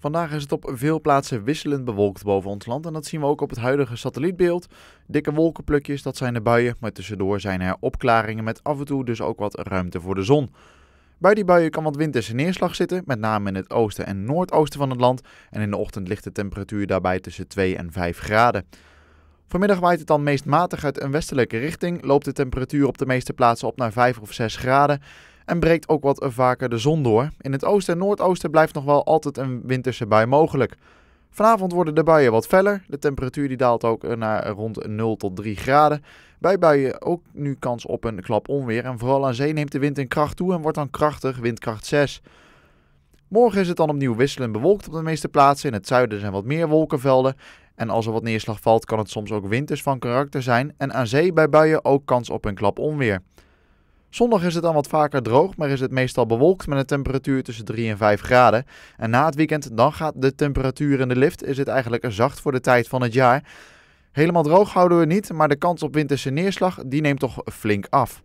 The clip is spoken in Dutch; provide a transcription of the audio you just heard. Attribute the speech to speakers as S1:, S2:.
S1: Vandaag is het op veel plaatsen wisselend bewolkt boven ons land en dat zien we ook op het huidige satellietbeeld. Dikke wolkenplukjes, dat zijn de buien, maar tussendoor zijn er opklaringen met af en toe dus ook wat ruimte voor de zon. Bij die buien kan wat winterse neerslag zitten, met name in het oosten en noordoosten van het land. En in de ochtend ligt de temperatuur daarbij tussen 2 en 5 graden. Vanmiddag waait het dan meest matig uit een westelijke richting, loopt de temperatuur op de meeste plaatsen op naar 5 of 6 graden en breekt ook wat vaker de zon door. In het oosten en noordoosten blijft nog wel altijd een winterse bui mogelijk. Vanavond worden de buien wat feller. De temperatuur die daalt ook naar rond 0 tot 3 graden. Bij buien ook nu kans op een klap onweer. En vooral aan zee neemt de wind in kracht toe en wordt dan krachtig, windkracht 6. Morgen is het dan opnieuw wisselend bewolkt op de meeste plaatsen. In het zuiden zijn wat meer wolkenvelden. En als er wat neerslag valt, kan het soms ook winters van karakter zijn. En aan zee bij buien ook kans op een klap onweer. Zondag is het dan wat vaker droog, maar is het meestal bewolkt met een temperatuur tussen 3 en 5 graden. En na het weekend, dan gaat de temperatuur in de lift, is het eigenlijk zacht voor de tijd van het jaar. Helemaal droog houden we niet, maar de kans op winterse neerslag die neemt toch flink af.